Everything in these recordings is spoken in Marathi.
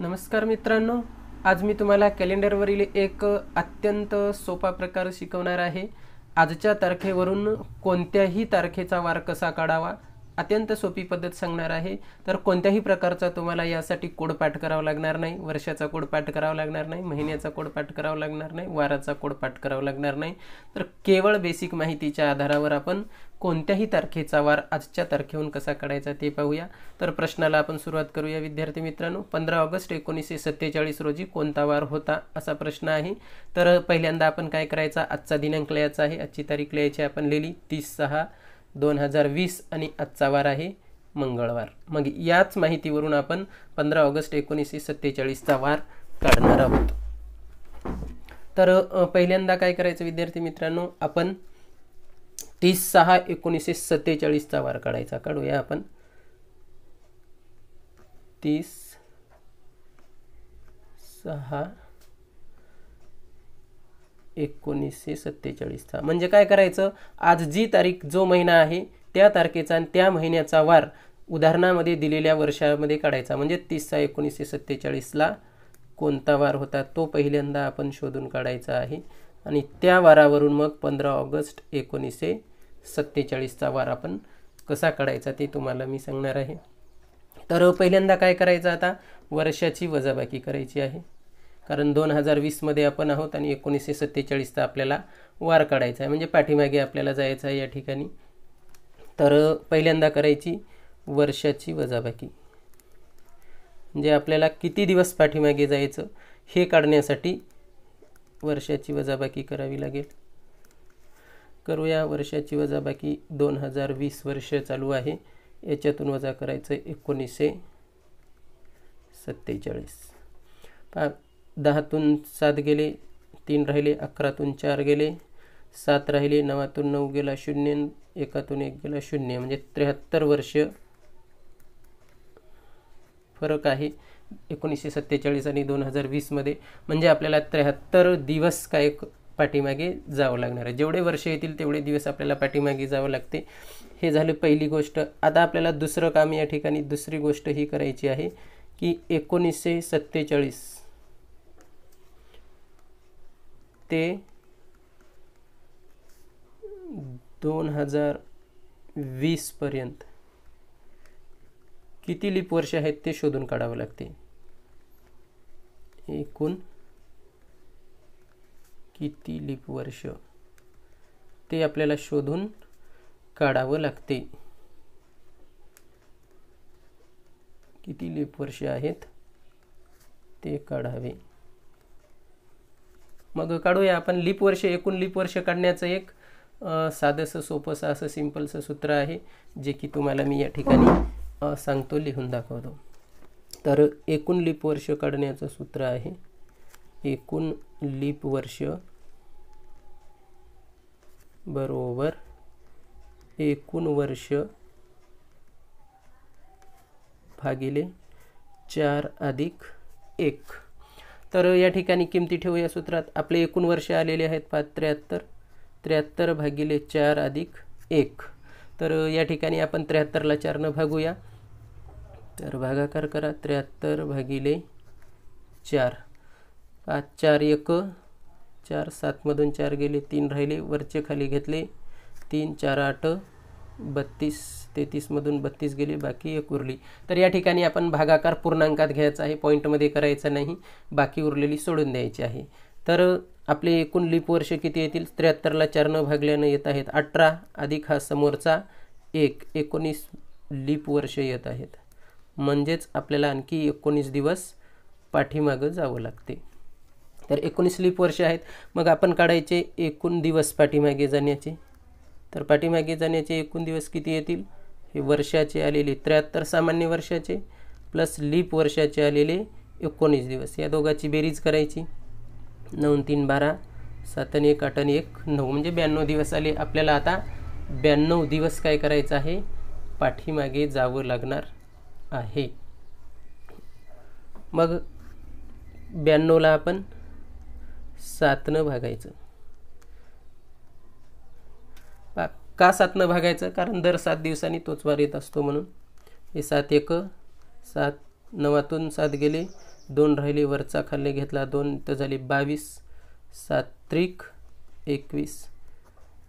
नमस्कार मित्रांनो आज मी तुम्हाला कॅलेंडरवरील एक अत्यंत सोपा प्रकार शिकवणार आहे आजच्या तारखेवरून कोणत्याही तारखेचा वार कसा काढावा अत्यंत सोपी पद्धत सांगणार आहे तर कोणत्याही प्रकारचा तुम्हाला यासाठी कोड पाठ करावा लागणार नाही वर्षाचा कोड पाठ करावा लागणार नाही महिन्याचा कोड पाठ करावा लागणार नाही वाराचा कोड पाठ करावा लागणार नाही तर केवळ बेसिक माहितीच्या आधारावर आपण कोणत्याही तारखेचा वार आजच्या तारखेहून कसा काढायचा ते पाहूया तर प्रश्नाला आपण सुरुवात करूया विद्यार्थी मित्रांनो पंधरा ऑगस्ट एकोणीसशे सत्तेचाळीस रोजी कोणता वार होता असा प्रश्न आहे तर पहिल्यांदा आपण काय करायचा आजचा दिनांक लिहायचा आहे आजची तारीख लिहायची आपण लिहिली तीस सहा दोन हजार वीस आणि आजचा वार आहे मंगळवार मग याच माहितीवरून आपण पंधरा ऑगस्ट एकोणीसशे सत्तेचाळीसचा वार काढणार आहोत तर पहिल्यांदा काय करायचं विद्यार्थी मित्रांनो आपण तीस सहा एकोणीसशे सत्तेचाळीसचा वार काढायचा काढूया आपण तीस सहा एकोणीसशे सत्तेचाळीसचा म्हणजे काय करायचं आज जी तारीख जो महिना आहे त्या तारखेचा आणि त्या महिन्याचा वार उदाहरणामध्ये दिलेल्या वर्षामध्ये काढायचा म्हणजे तीस सहा एकोणीसशे सत्तेचाळीसला कोणता वार होता तो पहिल्यांदा आपण शोधून काढायचा आहे आणि त्या वारावरून मग पंधरा ऑगस्ट एकोणीसशे सत्तेचाळीसचा वार आपण कसा काढायचा ते तुम्हाला मी सांगणार आहे तर पहिल्यांदा काय करायचं आता वर्षाची वजाबाकी करायची आहे कारण दोन हजार वीसमध्ये आपण आहोत आणि एकोणीसशे सत्तेचाळीसचा आपल्याला वार काढायचा आहे म्हणजे पाठीमागे आपल्याला जायचं आहे या ठिकाणी तर पहिल्यांदा करायची वर्षाची वजाबाकी म्हणजे आपल्याला किती दिवस पाठीमागे जायचं हे काढण्यासाठी वर्षाची वजाबाकी करावी लागेल करूया वर्षाची वजाबाकी दोन हजार वीस वर्ष चालू आहे याच्यातून वजा करायचं एकोणीसशे सत्तेचाळीस पा दहातून सात गेले तीन राहिले अकरातून चार गेले सात राहिले नवातून नऊ गेला शून्य एकातून एक गेला शून्य म्हणजे त्र्याहत्तर वर्ष फरक आहे एकोणीसशे सत्तेचाळीस आणि दोन हजार वीसमध्ये म्हणजे आपल्याला त्र्याहत्तर दिवस काय पाठीमागे जावं लागणार आहे जेवढे वर्ष येतील तेवढे दिवस आपल्याला पाठीमागे जावं लागते हे झालं पहिली गोष्ट आता आपल्याला दुसरं काम या ठिकाणी दुसरी गोष्ट ही करायची आहे की एकोणीसशे सत्तेचाळीस ते दोन हजार वीसपर्यंत किती लीप वर्ष आहेत ते शोधून काढावं लागते एकूण किती लीप वर्ष ते आपल्याला शोधून काढावं लागते किती लीप वर्ष आहेत ते काढावे मग काढूया आपण लीप वर्ष एकूण लीप वर्ष काढण्याचं एक साधंसं सोपंसं असं सिम्पलचं सूत्र आहे जे की तुम्हाला मी या ठिकाणी सांगतो लिहून दाखवतो तर एकूण लीप वर्ष काढण्याचं सूत्र आहे एकूण लीप वर्ष बरोबर एकूण वर्ष भागिले चार अधिक एक तर या ठिकाणी किमती ठेवूया सूत्रात आपले एकूण वर्ष आलेले आहेत पाच त्र्याहत्तर त्र्याहत्तर भागिले चार अधिक एक तर या ठिकाणी आपण त्र्याहत्तरला चारनं भागूया तर भागाकार करा त्र्याहत्तर भागिले चार पाच चार एक चार सातमधून चार गेले तीन राहिले वरचे खाली घेतले तीन चार आठ बत्तीस तेहतीसमधून बत्तीस गेले बाकी एक उरली तर या ठिकाणी आपण भागाकार पूर्णांकात घ्यायचा आहे पॉईंटमध्ये करायचा नाही बाकी उरलेली सोडून द्यायची आहे तर आपले एकूण लिप वर्ष किती येतील त्र्याहत्तरला चार न भागल्यानं येत आहेत अठरा अधिक हा समोरचा एक एकोणीस लिप वर्ष येत आहेत म्हणजेच आपल्याला आणखी एकोणीस दिवस पाठीमागं जावं लागते तर एकोणीस लीप वर्ष आहेत मग आपण काढायचे एकूण दिवस पाठीमागे जाण्याचे तर पाठीमागे जाण्याचे एकूण दिवस किती येतील हे वर्षाचे आलेले त्र्याहत्तर सामान्य वर्षाचे प्लस लीप वर्षाचे आलेले एकोणीस दिवस या दोघाची बेरीज करायची नऊ तीन बारा सात आणि एक आठ आणि एक नऊ म्हणजे ब्याण्णव दिवस आले आपल्याला आता ब्याण्णव दिवस काय करायचं आहे पाठीमागे जावं लागणार आहे मग ब्याण्णवला आपण सातनं भागायचं का सातनं भागायचं कारण दर सात दिवसांनी तोच वार येत असतो म्हणून हे सात एक सात नवातून सात गेले दोन राहिले वरचा खाल्ले घेतला दोन तर झाले बावीस सात एकवीस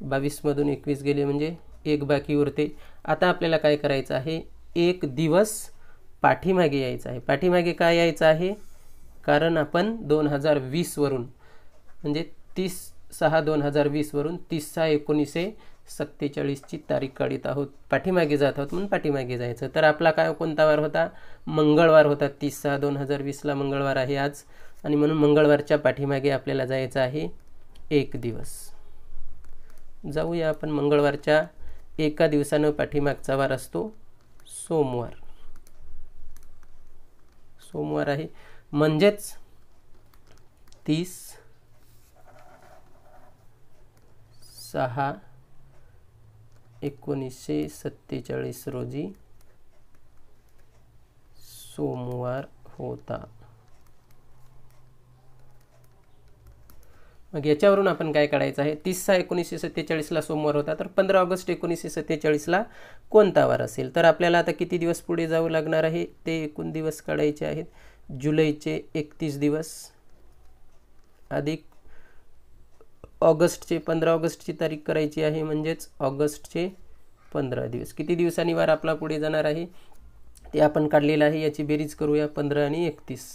बावीसमधून एकवीस गेले म्हणजे एक बाकी उरते आता आपल्याला काय करायचं आहे एक दिवस पाठीमागे यायचं आहे पाठीमागे काय यायचं आहे कारण आपण दोन हजार वीसवरून म्हणजे तीस सहा दोन हजार वीसवरून तीस सहा एकोणीसशे सत्तेचाळीसची तारीख काढीत आहोत पाठीमागे जात आहोत म्हणून पाठीमागे जायचं तर आपला काय कोणता वार होता मंगळवार होता तीस सहा दोन हजार वीसला मंगळवार आहे आज आणि म्हणून मंगळवारच्या पाठीमागे आपल्याला जायचं आहे एक दिवस जाऊया आपण मंगळवारच्या एका दिवसानं पाठीमागचा वार असतो सोमवार सोमवार आहे म्हणजेच तीस सहा एकोणीसशे सत्तेचाळीस रोजी सोमवार होता मग याच्यावरून आपण काय काढायचं आहे तीस सहा एकोणीसशे सत्तेचाळीसला सोमवार होता तर पंधरा ऑगस्ट एकोणीसशे सत्तेचाळीसला कोणता वार असेल तर आपल्याला आता किती दिवस पुढे जावं लागणार आहे ते एकूण दिवस काढायचे आहेत जुलैचे एकतीस दिवस अधिक ऑगस्टचे पंधरा ऑगस्टची तारीख करायची आहे म्हणजेच ऑगस्टचे पंधरा दिवस किती दिवसांनी वार आपला पुढे जाणार आहे ते आपण काढलेलं आहे याची बेरीज करूया पंधरा आणि एकतीस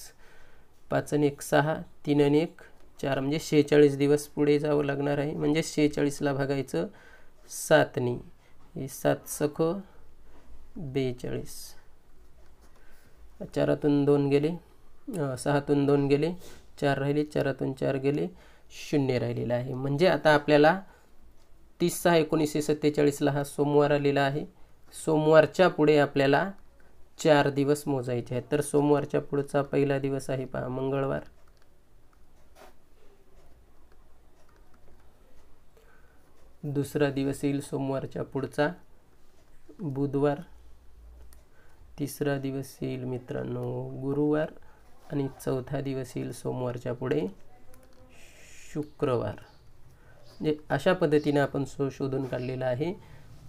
पाच आणि एक सहा तीन आणि एक चार म्हणजे शेहेचाळीस दिवस पुढे जावं लागणार आहे म्हणजे शेहेचाळीसला भागायचं सातनी हे सात सख बेचाळीस चारातून दोन गेले सहातून दोन गेले चार राहिले चारातून चार गेले शून्य राहिलेला आहे म्हणजे आता आपल्याला तीस सहा एकोणीसशे सत्तेचाळीसला हा सोमवार आलेला आहे सोमवारच्या पुढे आपल्याला चार दिवस मोजायचे आहेत तर सोमवारच्या पुढचा पहिला दिवस आहे पहा मंगळवार दुसरा दिवस येईल सोमवारच्या पुढचा बुधवार तिसरा दिवस येईल मित्रांनो गुरुवार आणि चौथा दिवस येईल सोमवारच्या पुढे शुक्रवार म्हणजे अशा पद्धतीने आपण सो शोधून काढलेला आहे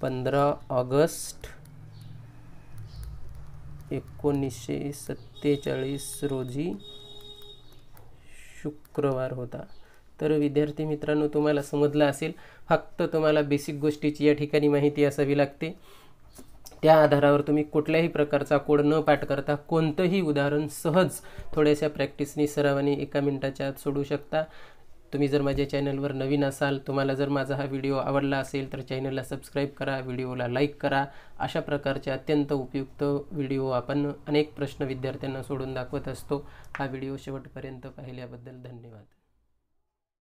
पंधरा ऑगस्ट एकोणीसशे सत्तेचाळीस रोजी शुक्रवार होता तर विद्यार्थी मित्रांनो तुम्हाला समजलं असेल फक्त तुम्हाला बेसिक गोष्टीची या ठिकाणी माहिती असावी लागते त्या आधारावर तुम्ही कुठल्याही प्रकारचा कोड न पाठ करता कोणतंही उदाहरण सहज थोड्याशा प्रॅक्टिसनी सरावाने एका मिनिटाच्या आत सोडू शकता तुम्ही जर माझ्या चॅनलवर नवीन असाल तुम्हाला जर माझा हा व्हिडिओ आवडला असेल तर चॅनलला सबस्क्राईब करा व्हिडिओला लाईक करा अशा प्रकारचे अत्यंत उपयुक्त व्हिडिओ आपण अनेक प्रश्न विद्यार्थ्यांना सोडून दाखवत असतो हा व्हिडिओ शेवटपर्यंत पाहिल्याबद्दल धन्यवाद